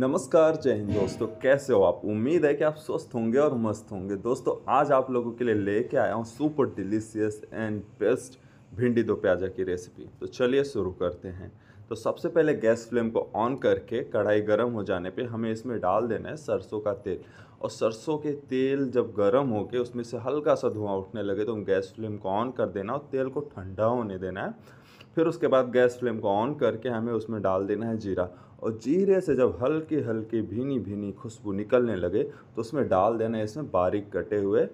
नमस्कार जय हिंद दोस्तों कैसे हो आप उम्मीद है कि आप स्वस्थ होंगे और मस्त होंगे दोस्तों आज आप लोगों के लिए लेके आया हूँ सुपर डिलीशियस एंड बेस्ट भिंडी दो प्याजा की रेसिपी तो चलिए शुरू करते हैं तो सबसे पहले गैस फ्लेम को ऑन करके कढ़ाई गर्म हो जाने पे हमें इसमें डाल देना है सरसों का तेल और सरसों के तेल जब गर्म हो के उसमें से हल्का सा धुआं उठने लगे तो हम गैस फ्लेम को ऑन कर देना और तेल को ठंडा होने देना है फिर उसके बाद गैस फ्लेम को ऑन करके हमें उसमें डाल देना है जीरा और जीरे से जब हल्की हल्की भीनी भीनी खुशबू निकलने लगे तो उसमें डाल देना है इसमें बारीक कटे हुए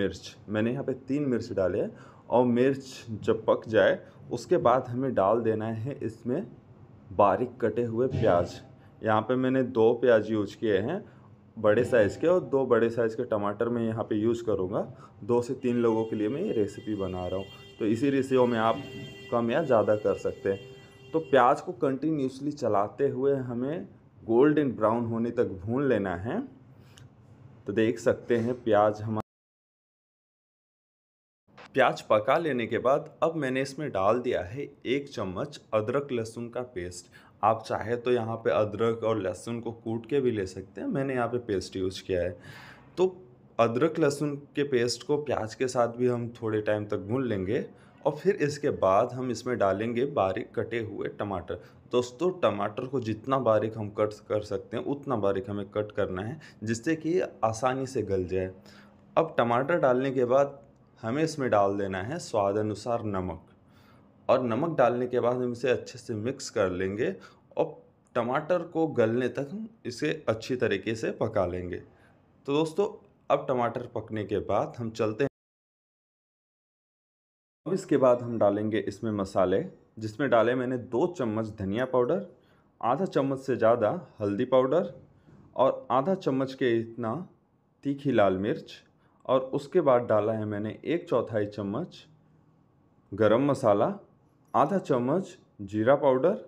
मिर्च मैंने यहाँ पे तीन मिर्च डाले हैं और मिर्च जब पक जाए उसके बाद हमें डाल देना है इसमें बारीक कटे हुए प्याज यहाँ पे मैंने दो प्याज यूज किए हैं बड़े साइज़ के और दो बड़े साइज़ के टमाटर मैं यहाँ पे यूज़ करूँगा दो से तीन लोगों के लिए मैं ये रेसिपी बना रहा हूँ तो इसी रेसिओ में आप कम या ज़्यादा कर सकते हैं तो प्याज को कंटिन्यूसली चलाते हुए हमें गोल्डन ब्राउन होने तक भून लेना है तो देख सकते हैं प्याज हमारा प्याज पका लेने के बाद अब मैंने इसमें डाल दिया है एक चम्मच अदरक लहसुन का पेस्ट आप चाहे तो यहाँ पे अदरक और लहसुन को कूट के भी ले सकते हैं मैंने यहाँ पे पेस्ट यूज किया है तो अदरक लहसुन के पेस्ट को प्याज के साथ भी हम थोड़े टाइम तक भून लेंगे और फिर इसके बाद हम इसमें डालेंगे बारीक कटे हुए टमाटर दोस्तों टमाटर को जितना बारीक हम कट कर सकते हैं उतना बारीक हमें कट करना है जिससे कि आसानी से गल जाए अब टमाटर डालने के बाद हमें इसमें डाल देना है स्वाद अनुसार नमक और नमक डालने के बाद हम इसे अच्छे से मिक्स कर लेंगे और टमाटर को गलने तक हम इसे अच्छी तरीके से पका लेंगे तो दोस्तों अब टमाटर पकने के बाद हम चलते हैं इसके बाद हम डालेंगे इसमें मसाले जिसमें डाले मैंने दो चम्मच धनिया पाउडर आधा चम्मच से ज़्यादा हल्दी पाउडर और आधा चम्मच के इतना तीखी लाल मिर्च और उसके बाद डाला है मैंने एक चौथाई चम्मच गरम मसाला आधा चम्मच जीरा पाउडर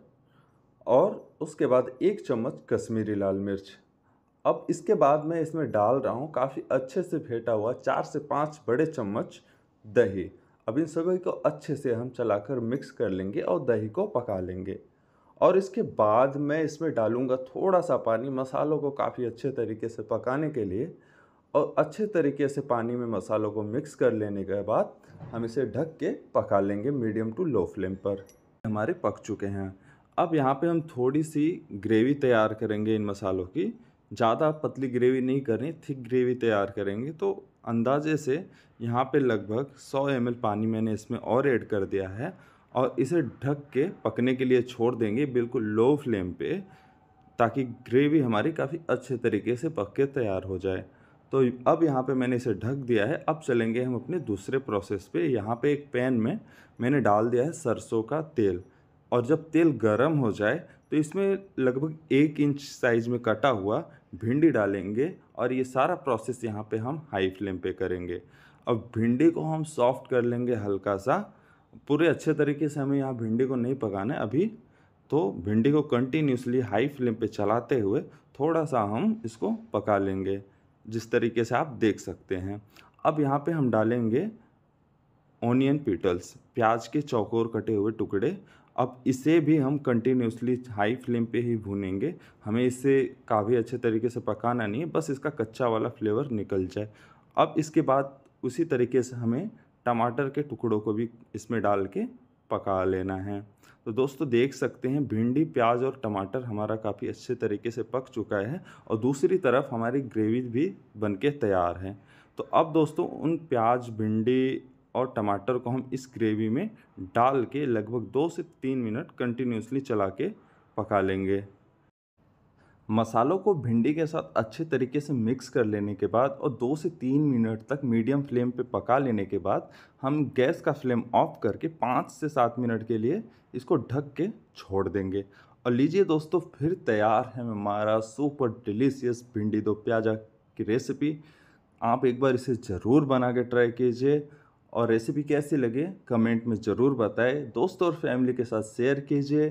और उसके बाद एक चम्मच कश्मीरी लाल मिर्च अब इसके बाद मैं इसमें डाल रहा हूँ काफ़ी अच्छे से फेंटा हुआ चार से पाँच बड़े चम्मच दही अब इन सभी को अच्छे से हम चलाकर मिक्स कर लेंगे और दही को पका लेंगे और इसके बाद मैं इसमें डालूँगा थोड़ा सा पानी मसालों को काफ़ी अच्छे तरीके से पकाने के लिए और अच्छे तरीके से पानी में मसालों को मिक्स कर लेने के बाद हम इसे ढक के पका लेंगे मीडियम टू लो फ्लेम पर हमारे पक चुके हैं अब यहाँ पे हम थोड़ी सी ग्रेवी तैयार करेंगे इन मसालों की ज़्यादा पतली ग्रेवी नहीं करनी थिक ग्रेवी तैयार करेंगे तो अंदाजे से यहाँ पे लगभग 100 एम पानी मैंने इसमें और ऐड कर दिया है और इसे ढक के पकने के लिए छोड़ देंगे बिल्कुल लो फ्लेम पे ताकि ग्रेवी हमारी काफ़ी अच्छे तरीके से पक के तैयार हो जाए तो अब यहाँ पे मैंने इसे ढक दिया है अब चलेंगे हम अपने दूसरे प्रोसेस पे यहाँ पे एक पैन में मैंने डाल दिया है सरसों का तेल और जब तेल गर्म हो जाए तो इसमें लगभग एक इंच साइज़ में कटा हुआ भिंडी डालेंगे और ये सारा प्रोसेस यहाँ पे हम हाई फ्लेम पे करेंगे अब भिंडी को हम सॉफ्ट कर लेंगे हल्का सा पूरे अच्छे तरीके से हमें यहाँ भिंडी को नहीं पकाना है अभी तो भिंडी को कंटिन्यूसली हाई फ्लेम पे चलाते हुए थोड़ा सा हम इसको पका लेंगे जिस तरीके से आप देख सकते हैं अब यहाँ पे हम डालेंगे ओनियन पीटल्स प्याज के चौकोर कटे हुए टुकड़े अब इसे भी हम कंटिन्यूसली हाई फ्लेम पे ही भूनेंगे हमें इसे काफ़ी अच्छे तरीके से पकाना नहीं है बस इसका कच्चा वाला फ्लेवर निकल जाए अब इसके बाद उसी तरीके से हमें टमाटर के टुकड़ों को भी इसमें डाल के पका लेना है तो दोस्तों देख सकते हैं भिंडी प्याज और टमाटर हमारा काफ़ी अच्छे तरीके से पक चुका है और दूसरी तरफ हमारी ग्रेवी भी बनके तैयार है तो अब दोस्तों उन प्याज भिंडी और टमाटर को हम इस ग्रेवी में डाल के लगभग दो से तीन मिनट कंटिन्यूसली चला के पका लेंगे मसालों को भिंडी के साथ अच्छे तरीके से मिक्स कर लेने के बाद और दो से तीन मिनट तक मीडियम फ्लेम पे पका लेने के बाद हम गैस का फ्लेम ऑफ करके पाँच से सात मिनट के लिए इसको ढक के छोड़ देंगे और लीजिए दोस्तों फिर तैयार है हमारा सुपर डिलीशियस भिंडी दो प्याजा की रेसिपी आप एक बार इसे ज़रूर बना के ट्राई कीजिए और रेसिपी कैसी लगे कमेंट में ज़रूर बताएं दोस्तों और फैमिली के साथ शेयर कीजिए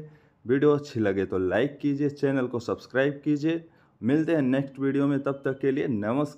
वीडियो अच्छी लगे तो लाइक कीजिए चैनल को सब्सक्राइब कीजिए मिलते हैं नेक्स्ट वीडियो में तब तक के लिए नमस्कार